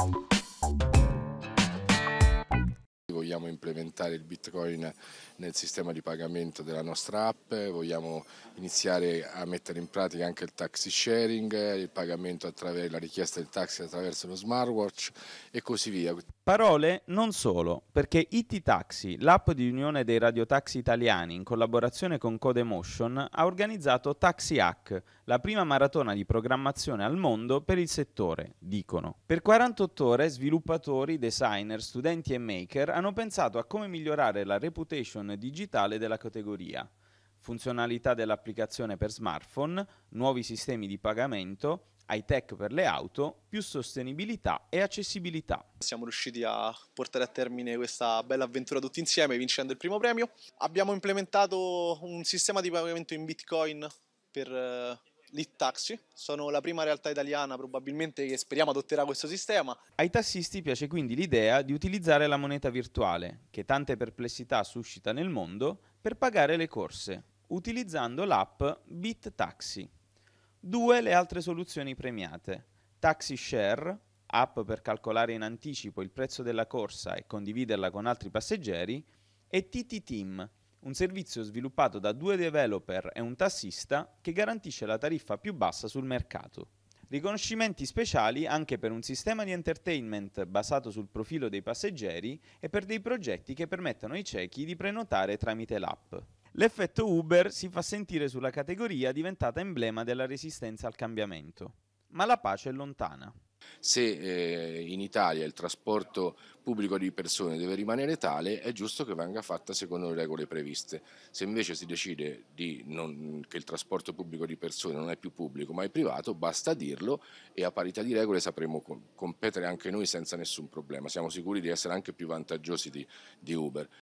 Bye. vogliamo implementare il bitcoin nel sistema di pagamento della nostra app, vogliamo iniziare a mettere in pratica anche il taxi sharing, il pagamento attraverso la richiesta del taxi attraverso lo smartwatch e così via. Parole non solo, perché IT Taxi, l'app di unione dei radiotaxi italiani in collaborazione con Codemotion, ha organizzato Taxi Hack, la prima maratona di programmazione al mondo per il settore, dicono. Per 48 ore sviluppatori, designer, studenti e maker hanno hanno pensato a come migliorare la reputation digitale della categoria, funzionalità dell'applicazione per smartphone, nuovi sistemi di pagamento, high-tech per le auto, più sostenibilità e accessibilità. Siamo riusciti a portare a termine questa bella avventura tutti insieme vincendo il primo premio. Abbiamo implementato un sistema di pagamento in Bitcoin per eh, Lit Taxi, sono la prima realtà italiana probabilmente che speriamo adotterà questo sistema. Ai tassisti piace quindi l'idea di utilizzare la moneta virtuale, che tante perplessità suscita nel mondo, per pagare le corse, utilizzando l'app Bit Taxi. Due le altre soluzioni premiate, Taxi Share, app per calcolare in anticipo il prezzo della corsa e condividerla con altri passeggeri, e TT Team, un servizio sviluppato da due developer e un tassista che garantisce la tariffa più bassa sul mercato. Riconoscimenti speciali anche per un sistema di entertainment basato sul profilo dei passeggeri e per dei progetti che permettono ai ciechi di prenotare tramite l'app. L'effetto Uber si fa sentire sulla categoria diventata emblema della resistenza al cambiamento. Ma la pace è lontana. Se eh, in Italia il trasporto pubblico di persone deve rimanere tale, è giusto che venga fatta secondo le regole previste. Se invece si decide non, che il trasporto pubblico di persone non è più pubblico ma è privato, basta dirlo e a parità di regole sapremo competere anche noi senza nessun problema. Siamo sicuri di essere anche più vantaggiosi di, di Uber.